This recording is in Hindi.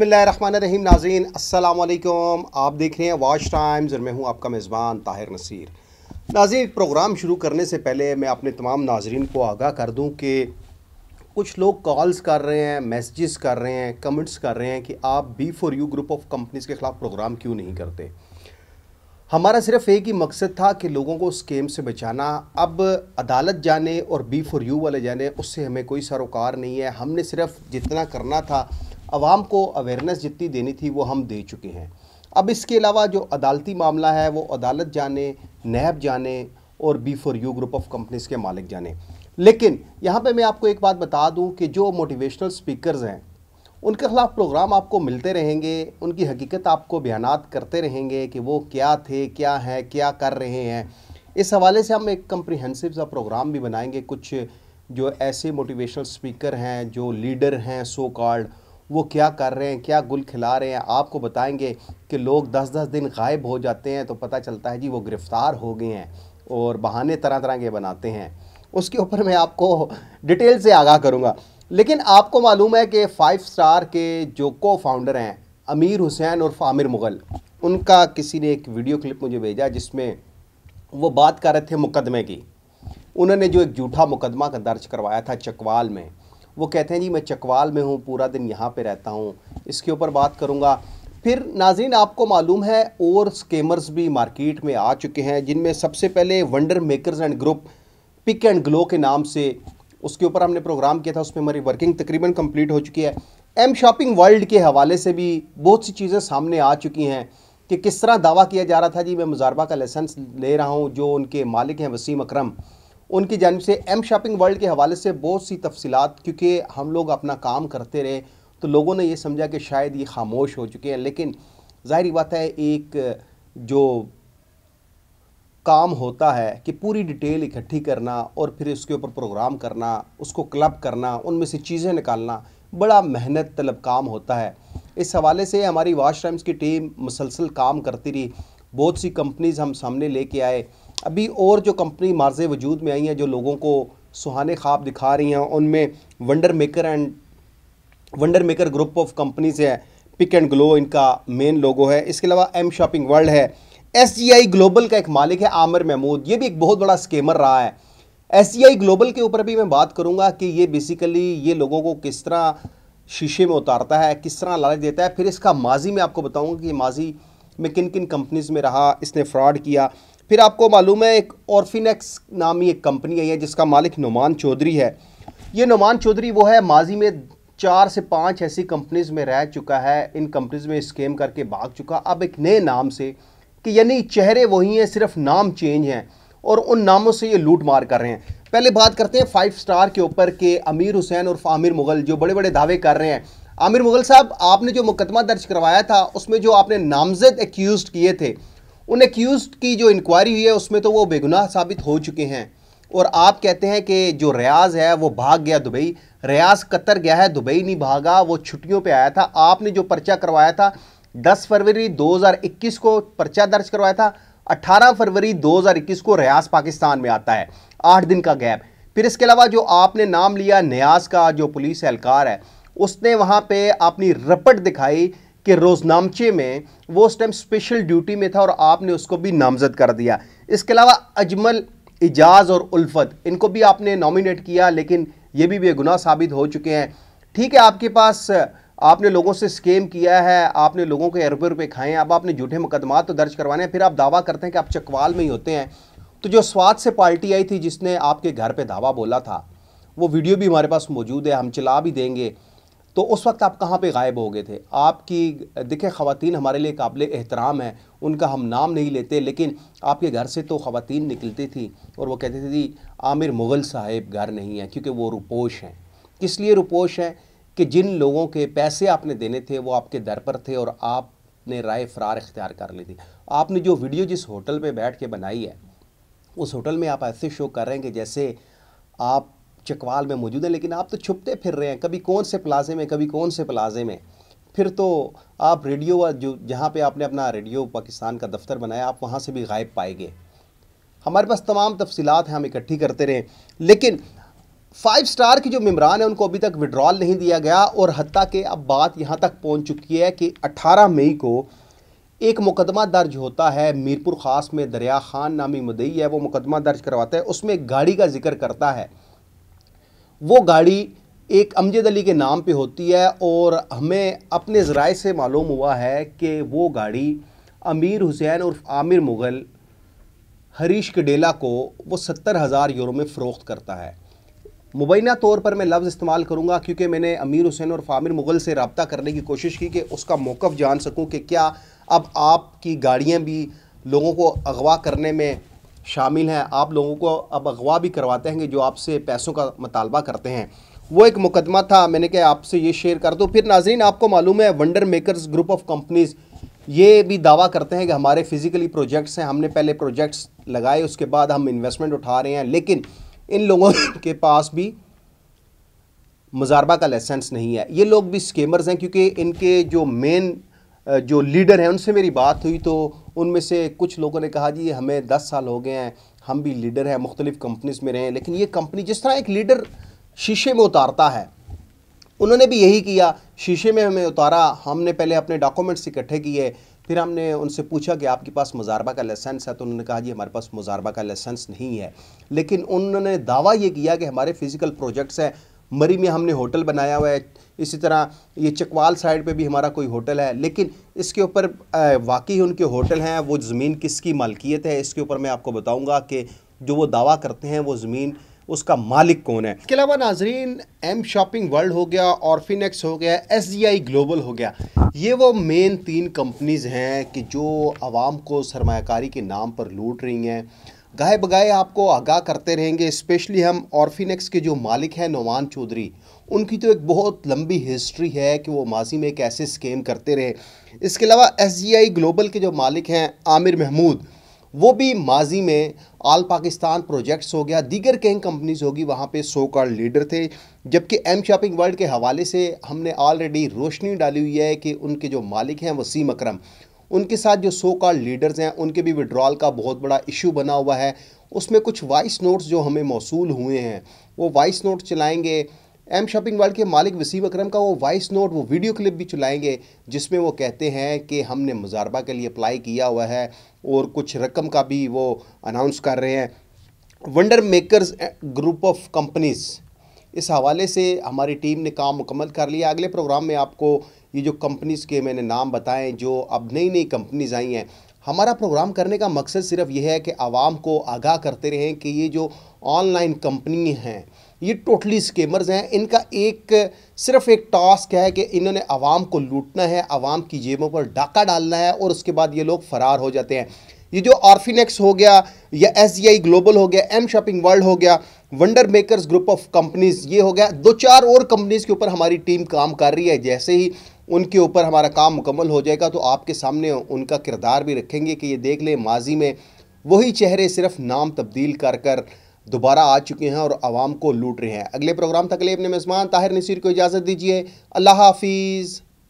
बसमिल नाजीन असल आप देख रहे हैं वाश टाइम्स और मैं हूं आपका मेज़बान ताहिर नसीर नाजीन प्रोग्राम शुरू करने से पहले मैं अपने तमाम नाजरन को आगाह कर दूं कि कुछ लोग कॉल्स कर रहे हैं मैसेजेस कर रहे हैं कमेंट्स कर रहे हैं कि आप B for U group of companies के ख़िलाफ़ प्रोग्राम क्यों नहीं करते हमारा सिर्फ एक ही मकसद था कि लोगों को स्केम से बचाना अब अदालत जाने और बी फॉर यू वाले जाने उससे हमें कोई सरोकार नहीं है हमने सिर्फ जितना करना था आवाम को अवेयरनेस जितनी देनी थी वो हम दे चुके हैं अब इसके अलावा जो अदालती मामला है वो अदालत जाने नैब जाने और B for U group of companies के मालिक जाने लेकिन यहाँ पे मैं आपको एक बात बता दूँ कि जो मोटिवेशनल स्पीकर्स हैं उनके खिलाफ प्रोग्राम आपको मिलते रहेंगे उनकी हकीकत आपको बयान करते रहेंगे कि वो क्या थे क्या हैं क्या कर रहे हैं इस हवाले से हम एक कम्प्रीहेंसिव सा प्रोग्राम भी बनाएंगे कुछ जो ऐसे मोटिवेशनल स्पीकर हैं जो लीडर हैं सो कॉल्ड वो क्या कर रहे हैं क्या गुल खिला रहे हैं आपको बताएंगे कि लोग दस दस दिन गायब हो जाते हैं तो पता चलता है जी वो गिरफ़्तार हो गए हैं और बहाने तरह तरह के बनाते हैं उसके ऊपर मैं आपको डिटेल से आगाह करूँगा लेकिन आपको मालूम है कि फ़ाइव स्टार के जो को फाउंडर हैं अमीर हुसैन और आमिर मुग़ल उनका किसी ने एक वीडियो क्लिप मुझे भेजा जिसमें वो बात कर रहे थे मुकदमे की उन्होंने जो एक झूठा मुकदमा का दर्ज करवाया था चकवाल में वो कहते हैं जी मैं चकवाल में हूँ पूरा दिन यहाँ पे रहता हूँ इसके ऊपर बात करूँगा फिर नाजीन आपको मालूम है और स्केमर्स भी मार्केट में आ चुके हैं जिनमें सबसे पहले wonder makers and group pick and glow के नाम से उसके ऊपर हमने प्रोग्राम किया था उसमें हमारी वर्किंग तकरीबन कंप्लीट हो चुकी है एम शॉपिंग वर्ल्ड के हवाले से भी बहुत सी चीज़ें सामने आ चुकी हैं कि किस तरह दावा किया जा रहा था जी मैं मुजारबा का लाइसेंस ले रहा हूँ जो उनके मालिक हैं वसीम अक्रम उनकी जानब से एम शॉपिंग वर्ल्ड के हवाले से बहुत सी तफसीत क्योंकि हम लोग अपना काम करते रहे तो लोगों ने ये समझा कि शायद ये खामोश हो चुके हैं लेकिन ज़ाहरी बात है एक जो काम होता है कि पूरी डिटेल इकट्ठी करना और फिर उसके ऊपर प्रोग्राम करना उसको क्लब करना उनमें से चीज़ें निकालना बड़ा मेहनत तलब काम होता है इस हवाले से हमारी वाश टाइम्स की टीम मुसलसल काम करती रही बहुत सी कंपनीज़ हम सामने लेके आए अभी और जो कंपनी मार्ज वजूद में आई हैं जो लोगों को सुहाने ख्वाब दिखा रही हैं उनमें wonder maker and wonder maker group of companies है पिक एंड ग्लो इनका मेन लोगो है इसके अलावा एम शॉपिंग वर्ल्ड है एस ग्लोबल का एक मालिक है आमिर महमूद ये भी एक बहुत बड़ा स्केमर रहा है एस ग्लोबल के ऊपर भी मैं बात करूँगा कि ये बेसिकली ये लोगों को किस तरह शीशे में उतारता है किस तरह लालच देता है फिर इसका माजी में आपको बताऊँगा कि माजी मैं किन किन कंपनीज़ में रहा इसने फ्रॉड किया फिर आपको मालूम है एक नाम नामी एक कंपनी है जिसका मालिक नुमान चौधरी है ये नुमान चौधरी वो है माजी में चार से पाँच ऐसी कंपनीज़ में रह चुका है इन कंपनीज़ में स्केम करके भाग चुका अब एक नए नाम से कि यानी चेहरे वही हैं सिर्फ नाम चेंज हैं और उन नामों से ये लूट मार कर रहे हैं पहले बात करते हैं फाइव स्टार के ऊपर के अमीर हुसैन और आमिर मुगल जो बड़े बड़े दावे कर रहे हैं आमिर मुगल साहब आपने जो मुकदमा दर्ज करवाया था उसमें जो आपने नामजद एक्यूज किए थे उन एक्यूज की जो इंक्वायरी हुई है उसमें तो वो बेगुनाह साबित हो चुके हैं और आप कहते हैं कि जो रियाज है वो भाग गया दुबई रियाज कतर गया है दुबई नहीं भागा वो छुट्टियों पे आया था आपने जो पर्चा करवाया था 10 फरवरी 2021 को पर्चा दर्ज करवाया था 18 फरवरी 2021 को रियाज पाकिस्तान में आता है आठ दिन का गैप फिर इसके अलावा जो आपने नाम लिया न्याज का जो पुलिस एहलकार है उसने वहाँ पे अपनी रपट दिखाई कि रोज़नामचे में वो उस टाइम स्पेशल ड्यूटी में था और आपने उसको भी नामजद कर दिया इसके अलावा अजमल इजाज़ और उल्फत इनको भी आपने नॉमिनेट किया लेकिन ये भी बेगुनाह साबित हो चुके हैं ठीक है आपके पास आपने लोगों से स्केम किया है आपने लोगों के अरबे रुपये खाए हैं अब आपने झूठे मुकदमा तो दर्ज करवाने हैं फिर आप दावा करते हैं कि आप चकवाल में ही होते हैं तो जो स्वाद से पार्टी आई थी जिसने आपके घर पे धावा बोला था वो वीडियो भी हमारे पास मौजूद है हम चला भी देंगे तो उस वक्त आप कहाँ पे गायब हो गए थे आपकी दिखे ख़वान हमारे लिए काबिल एहतराम है उनका हम नाम नहीं लेते लेकिन आपके घर से तो ख़वान निकलती थी और वो कहते थे जी आमिर मुग़ल साहेब घर नहीं है क्योंकि वो रुपोश हैं किस लिए रुपोश हैं कि जिन लोगों के पैसे आपने देने थे वो आपके दर पर थे और आपने राय फरार इख्तियार कर ली थी आपने जो वीडियो जिस होटल पर बैठ के बनाई है उस होटल में आप ऐसे शो कर रहे हैं कि जैसे आप चकवाल में मौजूद है लेकिन आप तो छुपते फिर रहे हैं कभी कौन से प्लाजे में कभी कौन से प्लाजे में फिर तो आप रेडियो जो जहाँ पे आपने अपना रेडियो पाकिस्तान का दफ्तर बनाया आप वहाँ से भी गायब पाए गए हमारे पास तमाम तफसीत हैं हम इकट्ठी करते रहे लेकिन फाइव स्टार की जो मम्बरान है उनको अभी तक विड्रॉल नहीं दिया गया और हती कि अब बात यहाँ तक पहुँच चुकी है कि अट्ठारह मई को एक मुकदमा दर्ज होता है मीरपुर ख़ास में दरिया खान नामी मदई है वो मुकदमा दर्ज करवाता है उसमें गाड़ी का जिक्र करता है वो गाड़ी एक अमजद अली के नाम पे होती है और हमें अपने ज़रा से मालूम हुआ है कि वो गाड़ी अमीर हुसैन और आमिर मुग़ल हरीश कडेला को वो सत्तर हज़ार यूरो में फ़रोख्त करता है मुबैना तौर पर मैं लफ्ज़ इस्तेमाल करूँगा क्योंकि मैंने अमीर हुसैन और फामिर मुग़ल से रबता करने की कोशिश की कि उसका मौक़ जान सकूँ कि क्या अब आपकी गाड़ियाँ भी लोगों को अगवा करने में शामिल हैं आप लोगों को अब अगवा भी करवाते हैं कि जो आपसे पैसों का मतालबा करते हैं वो एक मुकदमा था मैंने कहा आपसे ये शेयर कर दो फिर नाजरीन आपको मालूम है wonder makers group of companies ये भी दावा करते हैं कि हमारे फिज़िकली प्रोजेक्ट्स हैं हमने पहले प्रोजेक्ट्स लगाए उसके बाद हम इन्वेस्टमेंट उठा रहे हैं लेकिन इन लोगों के पास भी मुजारबा का लाइसेंस नहीं है ये लोग भी स्केमर्स हैं क्योंकि इनके जो मेन जो लीडर हैं उनसे मेरी बात हुई तो उनमें से कुछ लोगों ने कहा जी हमें दस साल हो गए हैं हम भी लीडर हैं मुख्तलिफ़ कंपनीज में रहे हैं लेकिन ये कंपनी जिस तरह एक लीडर शीशे में उतारता है उन्होंने भी यही किया शीशे में हमें उतारा हमने पहले अपने डॉक्यूमेंट्स इकट्ठे किए फिर हमने उनसे पूछा कि आपके पास मुजारबा का लाइसेंस है तो उन्होंने कहा जी हमारे पास मुजारबा का लाइसेंस नहीं है लेकिन उन्होंने दावा ये किया कि हमारे फिज़िकल प्रोजेक्ट्स हैं मरी में हमने होटल बनाया हुआ है इसी तरह ये चकवाल साइड पे भी हमारा कोई होटल है लेकिन इसके ऊपर वाकई उनके होटल हैं वो ज़मीन किसकी मालकियत है इसके ऊपर मैं आपको बताऊंगा कि जो वो दावा करते हैं वो ज़मीन उसका मालिक कौन है इसके अलावा नाजरीन एम शॉपिंग वर्ल्ड हो गया ऑर्फिनेक्स हो गया एस ग्लोबल हो गया ये वो मेन तीन कंपनीज़ हैं कि जो आवाम को सरमाकारी के नाम पर लूट रही हैं गाय बगाए आपको आगाह करते रहेंगे स्पेशली हम ऑर्फिनेक्स के जो मालिक हैं नौमान चौधरी उनकी तो एक बहुत लंबी हिस्ट्री है कि वो माजी में कैसे स्केम करते रहे इसके अलावा एस ग्लोबल के जो मालिक हैं आमिर महमूद वो भी माजी में आल पाकिस्तान प्रोजेक्ट्स हो गया दीगर कई कंपनीज होगी वहाँ पे सो कार्ड लीडर थे जबकि एम शॉपिंग वर्ल्ड के हवाले से हमने ऑलरेडी रोशनी डाली हुई है कि उनके जो मालिक हैं वसीम अकरम उनके साथ जो सो कार्ड लीडर्स हैं उनके भी विड्रॉल का बहुत बड़ा इशू बना हुआ है उसमें कुछ वाइस नोट्स जो हमें मौसू हुए हैं वो वाइस नोट चलाएँगे एम शॉपिंग वर्ल्ड के मालिक वसीम अकरम का वो वॉइस नोट वो वीडियो क्लिप भी चलाएंगे जिसमें वो कहते हैं कि हमने मुजारबा के लिए अप्लाई किया हुआ है और कुछ रकम का भी वो अनाउंस कर रहे हैं wonder makers group of companies इस हवाले से हमारी टीम ने काम मुकम्मल कर लिया अगले प्रोग्राम में आपको ये जो कंपनीज़ के मैंने नाम बताएं जो अब नई नई कंपनीज़ आई हैं हमारा प्रोग्राम करने का मकसद सिर्फ यह है कि आवाम को आगाह करते रहें कि ये जो ऑनलाइन कंपनी हैं ये टोटली स्केमर्स हैं इनका एक सिर्फ एक टास्क है कि इन्होंने आवाम को लूटना है आवाम की जेबों पर डाका डालना है और उसके बाद ये लोग फ़रार हो जाते हैं ये जो आरफिनेक्स हो गया या एस ग्लोबल हो गया एम शॉपिंग वर्ल्ड हो गया wonder makers group of companies ये हो गया दो चार और कंपनीज के ऊपर हमारी टीम काम कर रही है जैसे ही उनके ऊपर हमारा काम मुकम्मल हो जाएगा तो आपके सामने उनका किरदार भी रखेंगे कि ये देख लें माजी में वही चेहरे सिर्फ नाम तब्दील कर कर दोबारा आ चुके हैं और आवाम को लूट रहे हैं अगले प्रोग्राम तक ले अपने मेज़बान ताहिर नसीर को इजाज़त दीजिए अल्लाह हाफिज़